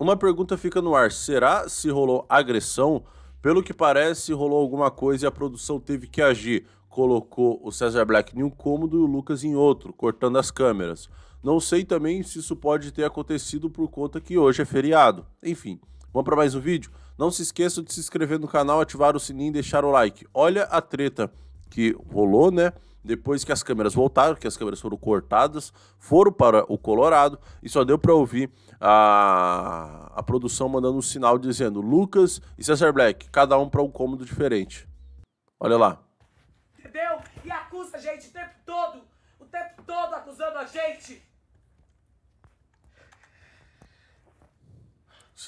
Uma pergunta fica no ar: será se rolou agressão? Pelo que parece, rolou alguma coisa e a produção teve que agir. Colocou o Cesar Black em um cômodo e o Lucas em outro, cortando as câmeras. Não sei também se isso pode ter acontecido por conta que hoje é feriado. Enfim, vamos para mais um vídeo? Não se esqueça de se inscrever no canal, ativar o sininho e deixar o like. Olha a treta que rolou, né? Depois que as câmeras voltaram, que as câmeras foram cortadas, foram para o Colorado e só deu para ouvir a, a produção mandando um sinal dizendo Lucas e Cesar Black, cada um para um cômodo diferente. Olha lá. Entendeu? E acusa a gente o tempo todo, o tempo todo acusando a gente.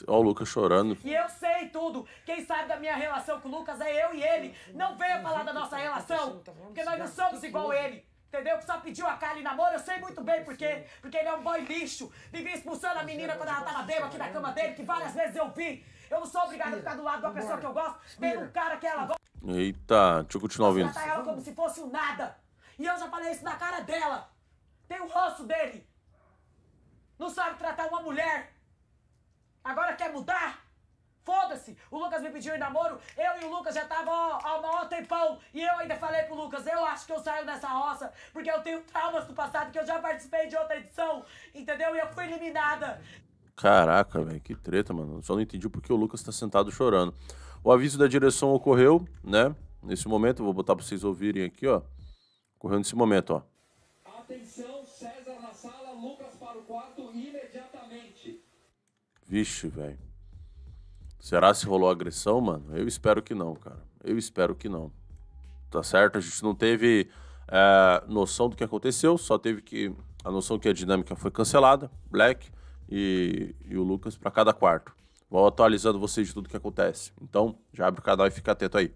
Olha o Lucas chorando. E eu sei sei tudo. Quem sabe da minha relação com o Lucas é eu e ele. Não venha falar da nossa relação, porque nós não somos igual ele. Entendeu? Que só pediu a Kali namoro, eu sei muito bem por quê. Porque ele é um boy lixo. Vivia expulsando a menina é, quando ela é tava bêbada aqui na é cama dele, que várias vezes eu vi. Eu não sou obrigada a ficar do lado de uma pessoa que eu gosto, vendo um cara que ela gosta. Eita, deixa eu continuar ouvindo. Ela ela como se fosse um nada. E eu já falei isso na cara dela. Tem o rosto dele. Não sabe tratar uma mulher. Agora quer mudar? Foda-se! O Lucas me pediu em namoro, eu e o Lucas já tava ó, há um tempão e eu ainda falei pro Lucas, eu acho que eu saio dessa roça porque eu tenho traumas do passado que eu já participei de outra edição, entendeu? E eu fui eliminada. Caraca, velho, que treta, mano. Só não entendi porque o Lucas tá sentado chorando. O aviso da direção ocorreu, né? Nesse momento, vou botar pra vocês ouvirem aqui, ó. Ocorreu nesse momento, ó. Atenção, César na sala, Lucas para o quarto imediatamente. Vixe, velho. Será se rolou agressão, mano? Eu espero que não, cara. Eu espero que não. Tá certo? A gente não teve é, noção do que aconteceu, só teve que. A noção que a dinâmica foi cancelada, Black e, e o Lucas, para cada quarto. Vou atualizando vocês de tudo que acontece. Então, já abre o canal e fica atento aí.